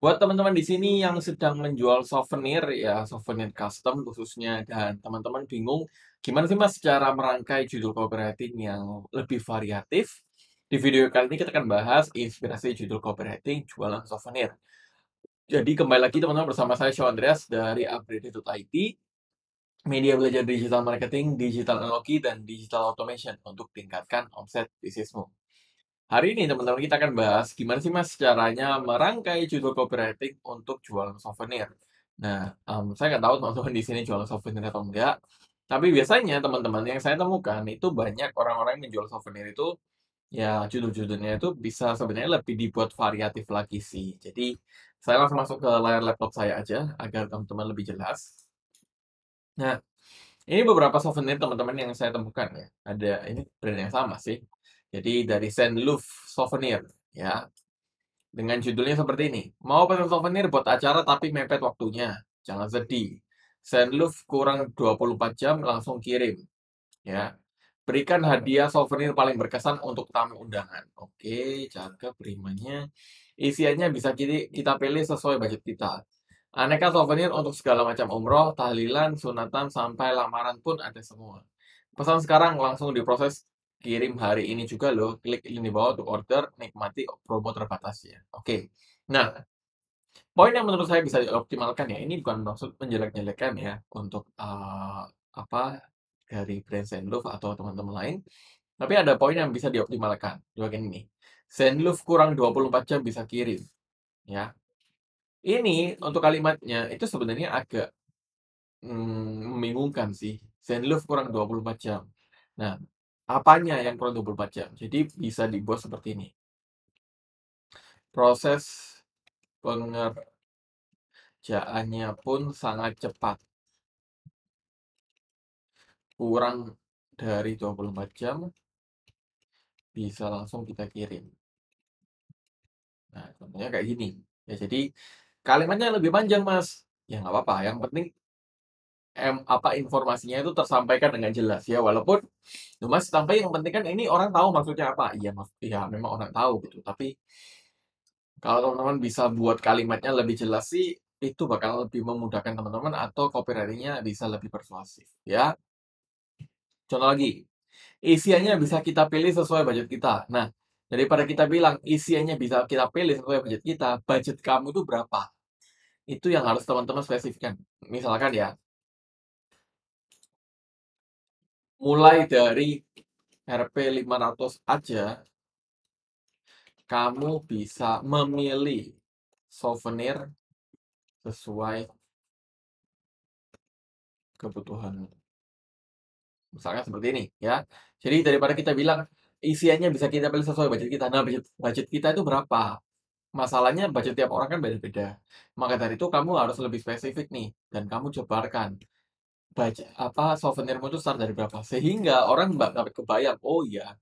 Buat teman-teman di sini yang sedang menjual souvenir ya, souvenir custom khususnya dan teman-teman bingung gimana sih Mas cara merangkai judul copywriting yang lebih variatif? Di video kali ini kita akan bahas inspirasi judul copywriting jualan souvenir. Jadi kembali lagi teman-teman bersama saya Sean Andreas dari upgrade.it media belajar digital marketing, digital analogi, dan digital automation untuk tingkatkan omset bisnismu. Hari ini teman-teman kita akan bahas gimana sih mas caranya merangkai judul copywriting untuk jualan souvenir. Nah, um, saya nggak tahu teman-teman di sini jualan souvenir atau enggak. Tapi biasanya teman-teman yang saya temukan itu banyak orang-orang yang menjual souvenir itu ya judul-judulnya itu bisa sebenarnya lebih dibuat variatif lagi sih. Jadi saya langsung masuk ke layar laptop saya aja agar teman-teman lebih jelas. Nah, ini beberapa souvenir teman-teman yang saya temukan ya. Ada ini brand yang sama sih. Jadi dari Saint Louis Souvenir ya. Dengan judulnya seperti ini. Mau pesan souvenir buat acara tapi mepet waktunya. Jangan sedih. Saint Louis kurang 24 jam langsung kirim. Ya. Berikan hadiah souvenir paling berkesan untuk tamu undangan. Oke, cakep primanya. Isiannya bisa kita pilih sesuai budget kita. Aneka souvenir untuk segala macam umroh, tahlilan, sunatan, sampai lamaran pun ada semua. Pesan sekarang langsung diproses kirim hari ini juga loh. Klik link di bawah untuk order, nikmati promo terbatas ya Oke. Okay. Nah, poin yang menurut saya bisa dioptimalkan ya, ini bukan maksud menjelek-jelekan ya untuk uh, apa dari brand Sandloof atau teman-teman lain. Tapi ada poin yang bisa dioptimalkan di bagian ini. Sandloof kurang 24 jam bisa kirim. Ya. Ini untuk kalimatnya itu sebenarnya agak mm, membingungkan sih. Sandloof kurang 24 jam. Nah, apanya yang kurang 24 jam. Jadi bisa dibuat seperti ini. Proses pengerjaannya pun sangat cepat. Kurang dari 24 jam bisa langsung kita kirim. Nah, contohnya kayak gini. Ya, jadi kalimatnya lebih panjang, Mas. Ya, nggak apa-apa. Yang penting em, apa informasinya itu tersampaikan dengan jelas ya walaupun cuma ya sampai yang penting kan ini orang tahu maksudnya apa iya mak ya memang orang tahu gitu tapi kalau teman-teman bisa buat kalimatnya lebih jelas sih itu bakal lebih memudahkan teman-teman atau copywritingnya bisa lebih persuasif ya contoh lagi isiannya bisa kita pilih sesuai budget kita nah daripada kita bilang isiannya bisa kita pilih sesuai budget kita budget kamu itu berapa itu yang harus teman-teman spesifikkan misalkan ya mulai dari RP500 aja, kamu bisa memilih souvenir sesuai kebutuhan. Misalnya seperti ini ya. Jadi daripada kita bilang isiannya bisa kita pilih sesuai budget kita. Nah, budget, budget kita itu berapa? Masalahnya budget tiap orang kan beda-beda. Maka dari itu kamu harus lebih spesifik nih dan kamu jebarkan baca apa, souvenirmu itu start dari berapa, sehingga orang nggak dapat kebayang, "Oh iya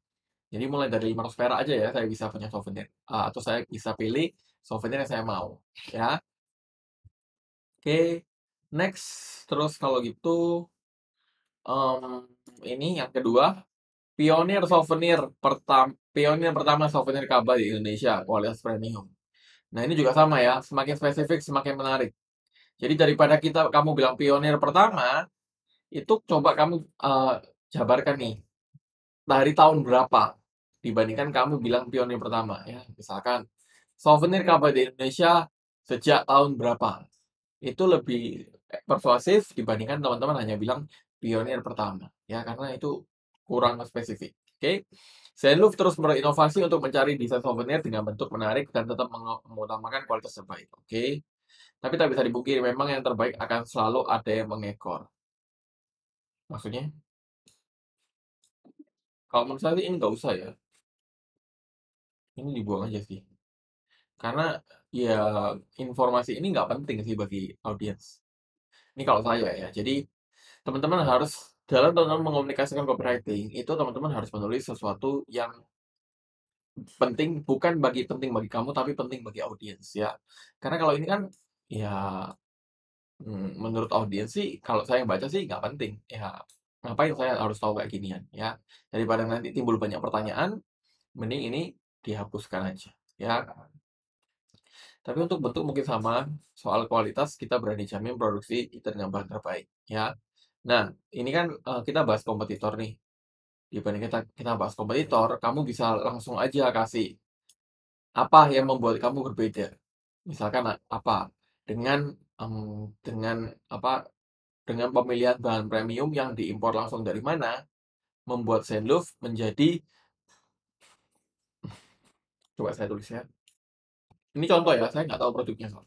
jadi mulai dari 500 perak aja ya saya bisa punya souvenir, uh, atau saya bisa pilih souvenir yang saya mau," ya. Oke, next, terus kalau gitu, um, ini yang kedua pionir souvenir pertama pionir pertama souvenir Kaaba di Indonesia kualitas premium. Nah, ini juga sama ya, semakin spesifik semakin menarik. Jadi daripada kita kamu bilang pionir pertama itu coba kamu, uh, jabarkan nih, dari tahun berapa dibandingkan kamu bilang pionir pertama ya, misalkan souvenir kabar di Indonesia sejak tahun berapa. Itu lebih, persuasif dibandingkan teman-teman hanya bilang pionir pertama ya, karena itu kurang spesifik, oke. Zenloop terus berinovasi untuk mencari desain souvenir dengan bentuk menarik dan tetap mengutamakan kualitas terbaik, oke. Tapi tak bisa dibungkiri memang yang terbaik akan selalu ada yang mengekor. Maksudnya? Kalau menurut saya ini nggak usah ya. Ini dibuang aja sih. Karena, ya informasi ini nggak penting sih bagi audiens. Ini kalau saya ya. Jadi, teman-teman harus dalam teman-teman mengomunikasikan copywriting, itu teman-teman harus menulis sesuatu yang penting bukan bagi penting bagi kamu, tapi penting bagi audiens ya. Karena kalau ini kan, ya Hmm, menurut audiens sih, kalau saya yang baca sih nggak penting, ya ngapain saya harus tahu kayak ginian, ya. Daripada nanti timbul banyak pertanyaan, mending ini dihapuskan aja, ya kan? Tapi untuk bentuk mungkin sama, soal kualitas kita berani jamin produksi bahan terbaik, ya. Nah, ini kan, uh, kita bahas kompetitor nih. Dibanding kita kita bahas kompetitor, kamu bisa langsung aja kasih, apa yang membuat kamu berbeda? Misalkan apa, dengan um, dengan apa, dengan pemilihan bahan premium yang diimpor langsung dari mana, membuat Saint Louis menjadi Coba saya tulis ya. Ini contoh ya, saya nggak tahu produknya soal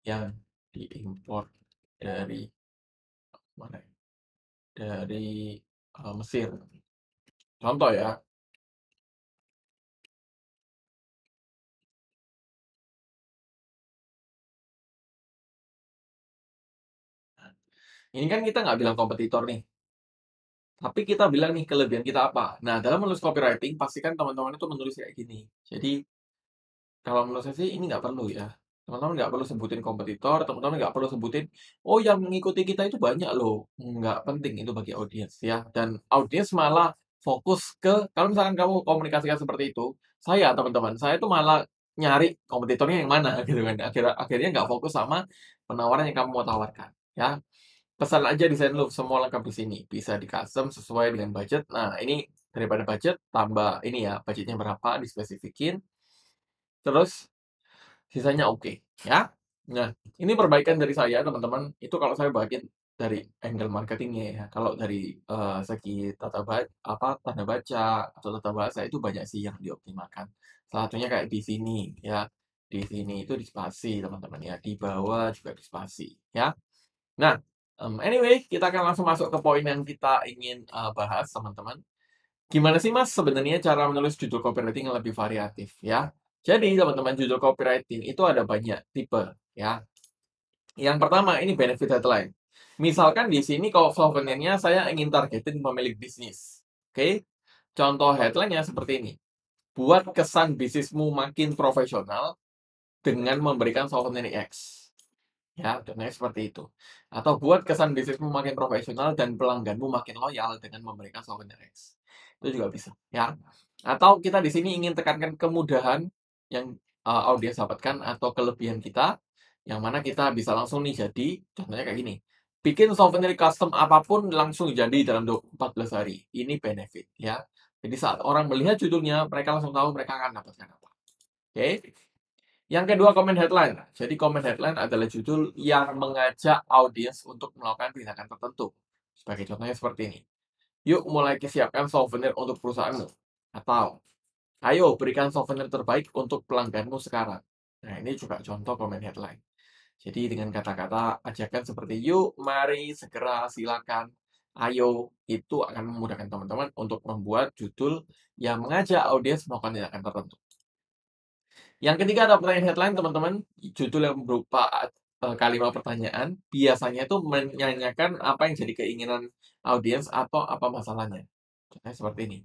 Yang diimpor dari mana ya? dari, uh, Mesir. Contoh ya. Ini kan kita nggak bilang kompetitor nih. Tapi kita bilang nih kelebihan kita apa. Nah, dalam menulis copywriting, pastikan teman-teman itu menulis kayak gini. Jadi, kalau menurut saya sih ini nggak perlu ya. Teman-teman nggak perlu sebutin kompetitor, teman-teman nggak perlu sebutin, oh yang mengikuti kita itu banyak loh. Nggak penting itu bagi audiens ya. Dan audiens malah fokus ke, kalau misalkan kamu komunikasikan seperti itu, saya teman-teman, saya itu malah nyari kompetitornya yang mana gitu kan akhirnya akhirnya nggak fokus sama penawaran yang kamu mau tawarkan ya pesan aja desain lu semua lengkap di sini bisa di custom sesuai dengan budget nah ini daripada budget tambah ini ya budgetnya berapa dispesifikin terus sisanya oke okay, ya nah ini perbaikan dari saya teman-teman itu kalau saya bagian dari angle marketingnya ya kalau dari uh, segi tata baca apa tanda baca atau tata bahasa itu banyak sih yang dioptimalkan salah satunya kayak di sini ya di sini itu di spasi teman-teman ya di bawah juga di spasi ya nah Um, anyway, kita akan langsung masuk ke poin yang kita ingin uh, bahas, teman-teman. Gimana sih, Mas, sebenarnya cara menulis judul copywriting yang lebih variatif, ya? Jadi, teman-teman, judul copywriting itu ada banyak tipe, ya. Yang pertama, ini benefit headline. Misalkan di sini, kalau souvenirnya saya ingin targetin pemilik bisnis. Oke? Okay? Contoh headline-nya seperti ini. Buat kesan bisnismu makin profesional dengan memberikan souvenir X. Ya, contohnya seperti itu. Atau buat kesan bisnismu makin profesional dan pelangganmu makin loyal dengan memberikan souvenir X. Itu juga bisa, ya. Atau kita di sini ingin tekankan kemudahan yang, uh, audiens dapatkan atau kelebihan kita, yang mana kita bisa langsung nih jadi contohnya kayak gini, bikin souvenir custom apapun langsung jadi dalam 14 hari. Ini benefit, ya. Jadi saat orang melihat judulnya, mereka langsung tahu mereka akan dapatkan apa. Oke. Yang kedua, comment headline. Jadi, comment headline adalah judul yang mengajak audiens untuk melakukan tindakan tertentu. Sebagai contohnya seperti ini. Yuk mulai kesiapkan souvenir untuk perusahaanmu. Atau, ayo berikan souvenir terbaik untuk pelangganmu sekarang. Nah, ini juga contoh comment headline. Jadi, dengan kata-kata ajakan seperti yuk, mari, segera, silakan, ayo, itu akan memudahkan teman-teman untuk membuat judul yang mengajak audiens melakukan tindakan tertentu. Yang ketiga ada pertanyaan headline teman-teman, judul yang berupa eh, kalimat pertanyaan, biasanya itu menyanyikan apa yang jadi keinginan audiens atau apa masalahnya. Contohnya seperti ini.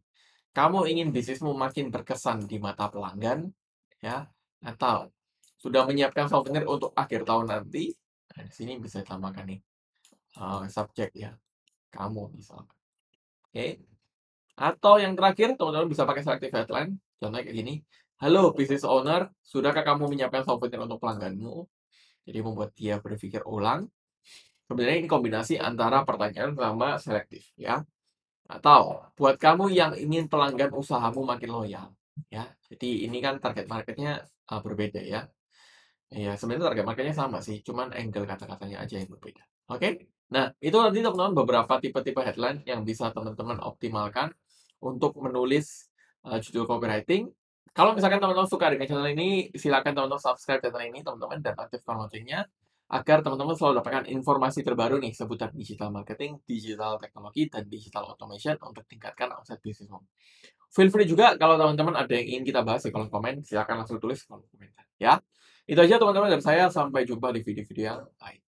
Kamu ingin bisnismu makin berkesan di mata pelanggan, ya, atau sudah menyiapkan souvenir untuk akhir tahun nanti. Nah, di sini bisa ditambahkan nih uh, subjek ya, kamu bisa Oke. Okay. Atau yang terakhir, teman-teman bisa pakai selective headline. Contohnya kayak gini, Halo business owner, sudahkah kamu menyiapkan software untuk pelangganmu? Jadi membuat dia berpikir ulang. Sebenarnya ini kombinasi antara pertanyaan sama selektif, ya. Atau buat kamu yang ingin pelanggan usahamu makin loyal, ya. Jadi ini kan target marketnya uh, berbeda, ya. Ya sebenarnya target marketnya sama sih, cuman angle kata-katanya aja yang berbeda. Oke? Okay? Nah itu nanti teman-teman beberapa tipe-tipe headline yang bisa teman-teman optimalkan untuk menulis uh, judul copywriting kalau misalkan teman-teman suka dengan channel ini, silakan teman-teman subscribe channel ini, teman-teman, dan aktifkan loncengnya agar teman-teman selalu dapatkan informasi terbaru nih seputar digital marketing, digital teknologi, dan digital automation untuk tingkatkan omset bisnis. Feel free juga kalau teman-teman ada yang ingin kita bahas di kolom komen, silakan langsung tulis di kolom komentar ya. Itu aja teman-teman dari saya, sampai jumpa di video-video yang lain.